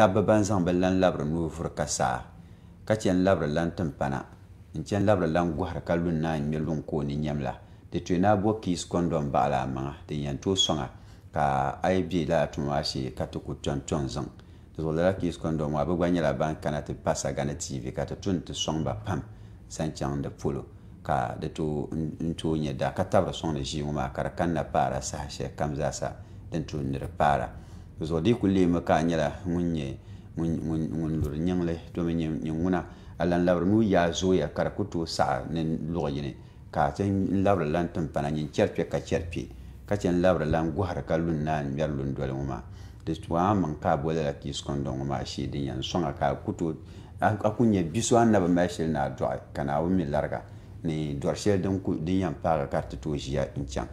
dabba ban zaŋ bi lan labiri nuufuri ka saa ka chɛn labiri lan timpana n chɛn labiri lan gohari ka lu naan ŋmɛ luŋ ka o ni nyɛm la di tuyɛ ni a bo kiis kɔndɔm baɣala a maŋa din yɛn tooi sɔŋa ka a yi bɛ laa tuma maa shee ka ti ku tɔn tɔn zaŋ di zuɣu lala kiis kɔndɔm maa bi gba nyɛla ban kana ti pa sagana tv ka ti tun ti sɔŋba pam san chɛŋ di polo ka di tooi nyɛ daa ka tabiri sɔŋdi ʒii ŋɔ maa ka di kanna paara saha shɛli kam zaasa din tooi ni di paara zuɣu di ku leemi ka a nyɛla ŋun nyɛ ŋun luri nyiŋli domi nyɛ ŋuna a lan labirimi o yaa zooya ka di ku tooi saɣa ni yini ka a chɛn lan timpana pana chɛri cherpe ka cherpe ka chen labiri lan gohari ka lu n yar ŋmɛri lu mu doli ŋo to a waan ka bole la lala kiis mu ŋo shi din yan soŋa ka a ku nyɛ bia so na bi mali shili ni a doɣi ka naawuni mii lariga ni dɔri shɛli din yan fara ka di jiya in ʒiya n